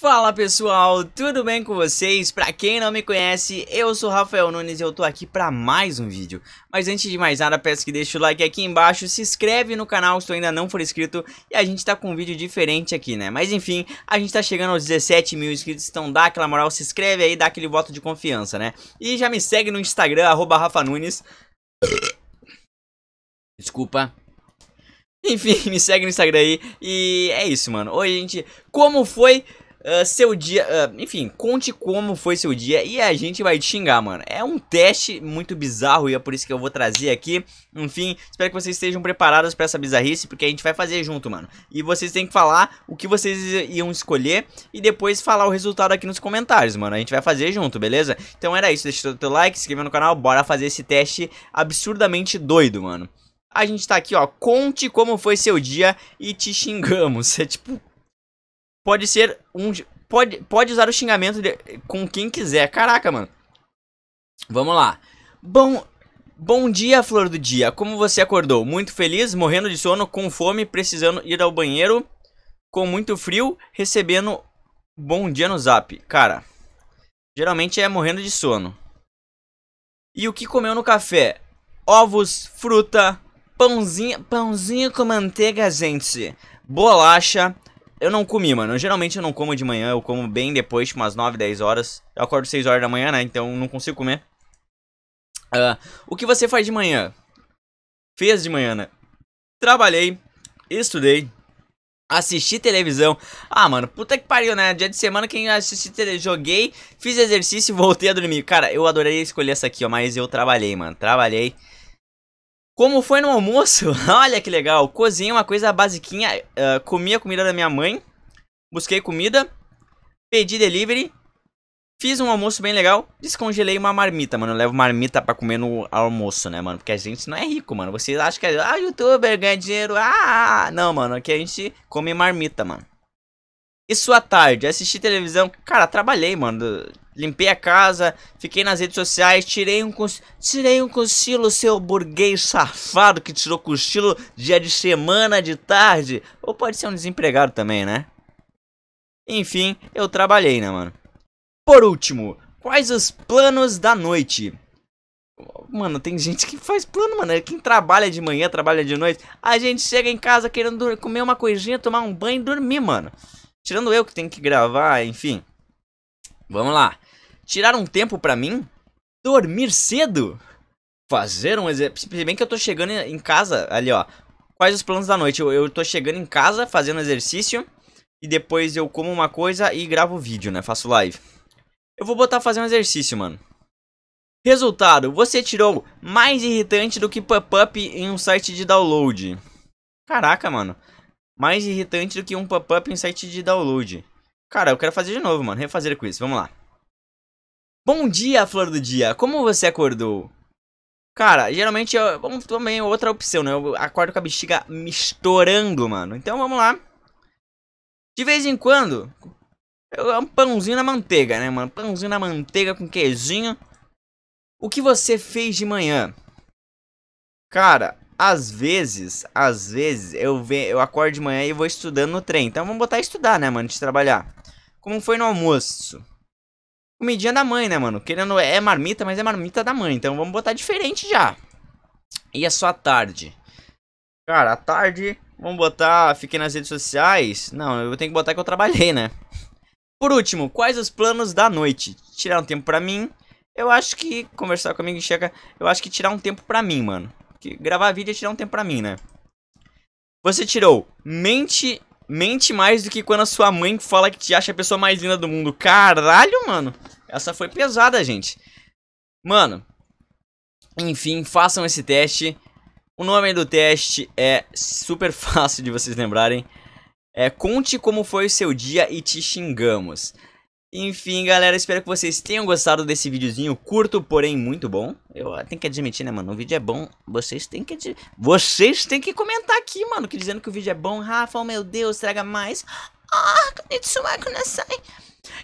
Fala pessoal, tudo bem com vocês? Pra quem não me conhece, eu sou Rafael Nunes e eu tô aqui pra mais um vídeo. Mas antes de mais nada, peço que deixe o like aqui embaixo, se inscreve no canal se tu ainda não for inscrito e a gente tá com um vídeo diferente aqui, né? Mas enfim, a gente tá chegando aos 17 mil inscritos, então dá aquela moral, se inscreve aí, dá aquele voto de confiança, né? E já me segue no Instagram, arroba Rafa Nunes. Desculpa, enfim, me segue no Instagram aí. E é isso, mano. Hoje, gente, como foi ah, seu dia. Uh, enfim, conte como foi seu dia e a gente vai te xingar, mano. É um teste muito bizarro e é por isso que eu vou trazer aqui. Enfim, espero que vocês estejam preparados para essa bizarrice, porque a gente vai fazer junto, mano. E vocês têm que falar o que vocês iam escolher e depois falar o resultado aqui nos comentários, mano. A gente vai fazer junto, beleza? Então era isso, deixa o teu like, se inscreva no canal, bora fazer esse teste absurdamente doido, mano a gente tá aqui, ó, conte como foi seu dia e te xingamos. É tipo, pode ser um. Pode, pode usar o xingamento de, com quem quiser. Caraca, mano. Vamos lá. Bom, Bom dia, flor do dia. Como você acordou? Muito feliz, morrendo de sono, com fome, precisando ir ao banheiro, com muito frio, recebendo bom dia no zap. Cara, geralmente é morrendo de sono. E o que comeu no café? Ovos, fruta, pãozinho, pãozinho com manteiga, gente. Bolacha, eu não comi, mano. Eu, geralmente eu não como de manhã, eu como bem depois, tipo umas 9, 10 horas. Eu acordo 6 horas da manhã, né? Então não consigo comer. Uh, o que você faz de manhã? Fez de manhã, né? Trabalhei, estudei, assisti televisão. Ah, mano, puta que pariu, né? Dia de semana quem assisti televisão, joguei, fiz exercício e voltei a dormir. Cara, eu adoraria escolher essa aqui, ó, mas eu trabalhei, mano. Trabalhei. Como foi no almoço? Olha que legal. Cozinhei uma coisa basiquinha. Uh, comi a comida da minha mãe. Busquei comida. Pedi delivery. Fiz um almoço bem legal. Descongelei uma marmita, mano. Eu levo marmita pra comer no almoço, né, mano? Porque a gente não é rico, mano. Vocês acham que é. Ah, youtuber ganha dinheiro. Ah, ah! Não, mano. Aqui a gente come marmita, mano. E sua tarde? Assisti televisão. Cara, trabalhei, mano. Limpei a casa, fiquei nas redes sociais, tirei um, tirei um cochilo, seu burguês safado que tirou cochilo dia de semana, de tarde. Ou pode ser um desempregado também, né? Enfim, eu trabalhei, né, mano? Por último, quais os planos da noite? Mano, tem gente que faz plano, mano. É quem trabalha de manhã, trabalha de noite. A gente chega em casa querendo comer uma coisinha, tomar um banho e dormir, mano. Tirando eu que tenho que gravar, enfim. Vamos lá. Tirar um tempo para mim? Dormir cedo? Fazer um exercício. Se bem que eu tô chegando em casa ali, ó. Quais os planos da noite? Eu, eu tô chegando em casa fazendo exercício. E depois eu como uma coisa e gravo vídeo, né? Faço live. Eu vou botar fazer um exercício, mano. Resultado: você tirou mais irritante do que pop-up em um site de download. Caraca, mano. Mais irritante do que um pop-up em um site de download. Cara, eu quero fazer de novo, mano. Refazer com isso. Vamos lá. Bom dia, flor do dia. Como você acordou? Cara, geralmente eu, vamos também é outra opção, né? Eu acordo com a bexiga me estourando, mano. Então vamos lá. De vez em quando, É um pãozinho na manteiga, né, mano? Pãozinho na manteiga com queijinho. O que você fez de manhã? Cara, às vezes, às vezes eu ve eu acordo de manhã e vou estudando no trem. Então vamos botar estudar, né, mano, de trabalhar. Como foi no almoço? Comidinha da mãe, né, mano? Querendo, é marmita, mas é marmita da mãe. Então vamos botar diferente já. E é só a tarde. Cara, a tarde, vamos botar. Fiquei nas redes sociais. Não, eu tenho que botar que eu trabalhei, né? Por último, quais os planos da noite? Tirar um tempo pra mim. Eu acho que. Conversar comigo, checa. Eu acho que tirar um tempo pra mim, mano. Que gravar vídeo é tirar um tempo pra mim, né? Você tirou mente Mente mais do que quando a sua mãe fala que te acha a pessoa mais linda do mundo. Caralho, mano. Essa foi pesada, gente. Mano. Enfim, façam esse teste. O nome do teste é super fácil de vocês lembrarem. É conte como foi o seu dia e te xingamos. Enfim, galera, espero que vocês tenham gostado desse videozinho curto, porém muito bom. Eu ah, tenho que admitir, né, mano? O vídeo é bom. Vocês têm que Vocês têm que comentar aqui, mano, que dizendo que o vídeo é bom. Rafa, oh, meu Deus, traga mais. Ah,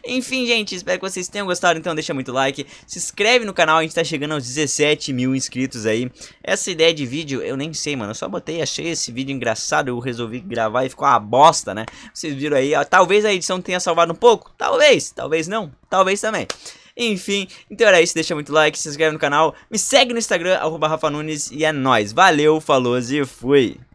Enfim, gente, espero que vocês tenham gostado, então deixa muito like, se inscreve no canal, a gente tá chegando aos 17 mil inscritos aí. Essa ideia de vídeo, eu nem sei, mano, eu só botei, achei esse vídeo engraçado, eu resolvi gravar e ficou uma bosta, né? Vocês viram aí, ó, talvez a edição tenha salvado um pouco, talvez, talvez não, talvez também. Enfim, então era isso, deixa muito like, se inscreve no canal, me segue no Instagram, @rafa_nunes e é nóis. Valeu, falou e fui!